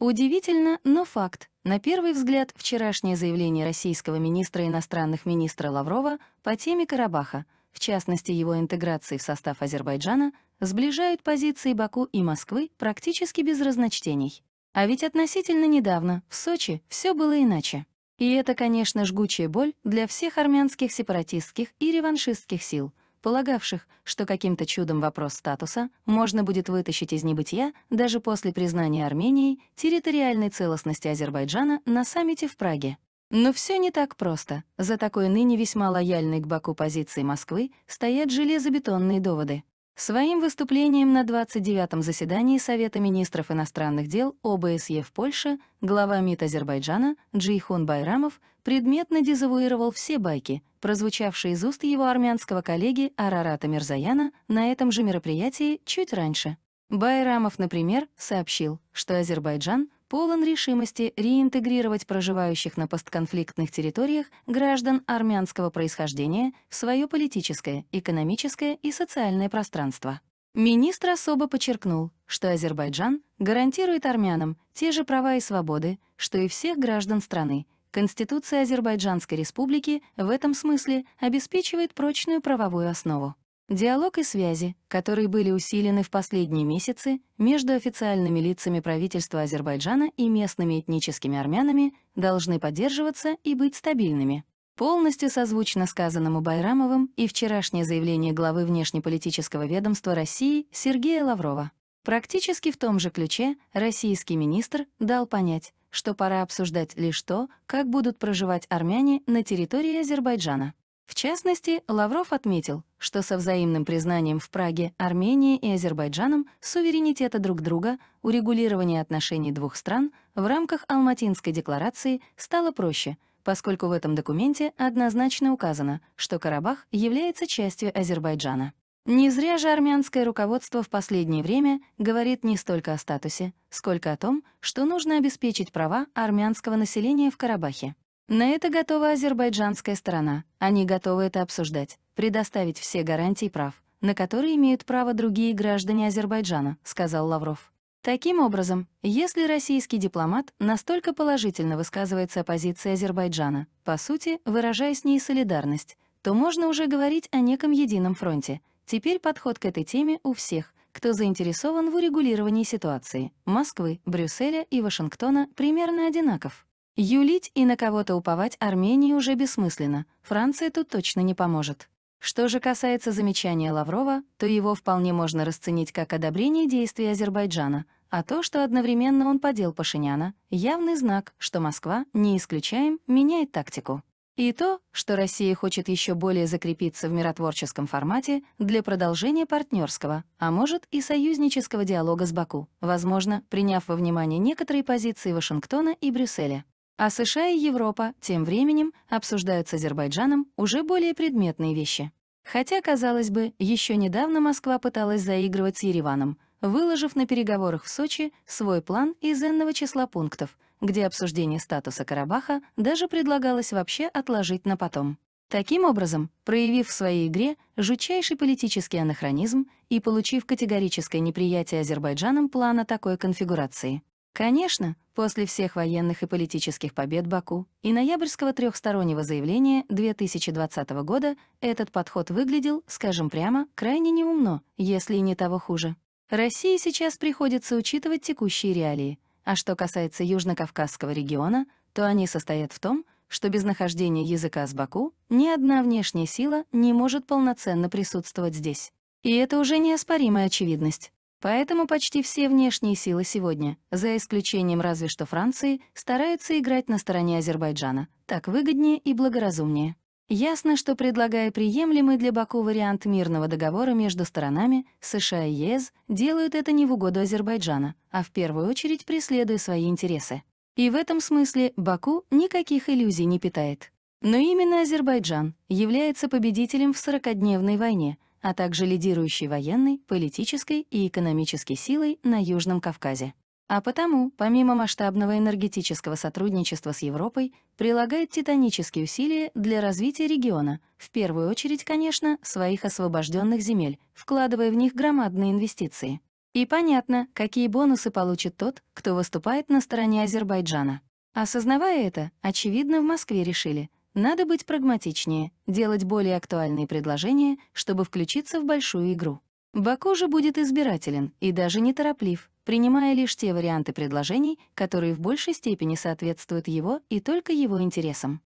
Удивительно, но факт. На первый взгляд, вчерашнее заявление российского министра иностранных министра Лаврова по теме Карабаха, в частности его интеграции в состав Азербайджана, сближают позиции Баку и Москвы практически без разночтений. А ведь относительно недавно в Сочи все было иначе. И это, конечно, жгучая боль для всех армянских сепаратистских и реваншистских сил — полагавших, что каким-то чудом вопрос статуса можно будет вытащить из небытия даже после признания Армении территориальной целостности Азербайджана на саммите в Праге. Но все не так просто. За такой ныне весьма лояльной к Баку позиции Москвы стоят железобетонные доводы. Своим выступлением на 29-м заседании Совета министров иностранных дел ОБСЕ в Польше глава МИД Азербайджана Джейхун Байрамов предметно дезавуировал все байки, прозвучавшие из уст его армянского коллеги Арарата Мирзаяна на этом же мероприятии чуть раньше. Байрамов, например, сообщил, что Азербайджан полон решимости реинтегрировать проживающих на постконфликтных территориях граждан армянского происхождения в свое политическое, экономическое и социальное пространство. Министр особо подчеркнул, что Азербайджан гарантирует армянам те же права и свободы, что и всех граждан страны. Конституция Азербайджанской республики в этом смысле обеспечивает прочную правовую основу. Диалог и связи, которые были усилены в последние месяцы между официальными лицами правительства Азербайджана и местными этническими армянами, должны поддерживаться и быть стабильными. Полностью созвучно сказанному Байрамовым и вчерашнее заявление главы внешнеполитического ведомства России Сергея Лаврова. Практически в том же ключе российский министр дал понять, что пора обсуждать лишь то, как будут проживать армяне на территории Азербайджана. В частности, Лавров отметил, что со взаимным признанием в Праге Армении и Азербайджаном суверенитета друг друга урегулирование отношений двух стран в рамках Алматинской декларации стало проще, поскольку в этом документе однозначно указано, что Карабах является частью Азербайджана. Не зря же армянское руководство в последнее время говорит не столько о статусе, сколько о том, что нужно обеспечить права армянского населения в Карабахе. На это готова азербайджанская сторона. Они готовы это обсуждать, предоставить все гарантии прав, на которые имеют право другие граждане Азербайджана, сказал Лавров. Таким образом, если российский дипломат настолько положительно высказывается о позиции Азербайджана, по сути, выражая с ней солидарность, то можно уже говорить о неком едином фронте. Теперь подход к этой теме у всех, кто заинтересован в урегулировании ситуации — Москвы, Брюсселя и Вашингтона — примерно одинаков. Юлить и на кого-то уповать Армении уже бессмысленно, Франция тут точно не поможет. Что же касается замечания Лаврова, то его вполне можно расценить как одобрение действий Азербайджана, а то, что одновременно он подел Пашиняна, явный знак, что Москва, не исключаем, меняет тактику. И то, что Россия хочет еще более закрепиться в миротворческом формате для продолжения партнерского, а может и союзнического диалога с Баку, возможно, приняв во внимание некоторые позиции Вашингтона и Брюсселя. А США и Европа тем временем обсуждают с Азербайджаном уже более предметные вещи. Хотя, казалось бы, еще недавно Москва пыталась заигрывать с Ереваном, выложив на переговорах в Сочи свой план из энного числа пунктов, где обсуждение статуса Карабаха даже предлагалось вообще отложить на потом. Таким образом, проявив в своей игре жучайший политический анахронизм и получив категорическое неприятие Азербайджаном плана такой конфигурации, Конечно, после всех военных и политических побед Баку и ноябрьского трехстороннего заявления 2020 года этот подход выглядел, скажем прямо, крайне неумно, если и не того хуже. России сейчас приходится учитывать текущие реалии, а что касается Южно-Кавказского региона, то они состоят в том, что без нахождения языка с Баку ни одна внешняя сила не может полноценно присутствовать здесь. И это уже неоспоримая очевидность. Поэтому почти все внешние силы сегодня, за исключением разве что Франции, стараются играть на стороне Азербайджана. Так выгоднее и благоразумнее. Ясно, что предлагая приемлемый для Баку вариант мирного договора между сторонами, США и ЕС делают это не в угоду Азербайджана, а в первую очередь преследуя свои интересы. И в этом смысле Баку никаких иллюзий не питает. Но именно Азербайджан является победителем в 40-дневной войне, а также лидирующей военной, политической и экономической силой на Южном Кавказе. А потому, помимо масштабного энергетического сотрудничества с Европой, прилагает титанические усилия для развития региона, в первую очередь, конечно, своих освобожденных земель, вкладывая в них громадные инвестиции. И понятно, какие бонусы получит тот, кто выступает на стороне Азербайджана. Осознавая это, очевидно, в Москве решили, надо быть прагматичнее, делать более актуальные предложения, чтобы включиться в большую игру. Баку же будет избирателен и даже нетороплив, принимая лишь те варианты предложений, которые в большей степени соответствуют его и только его интересам.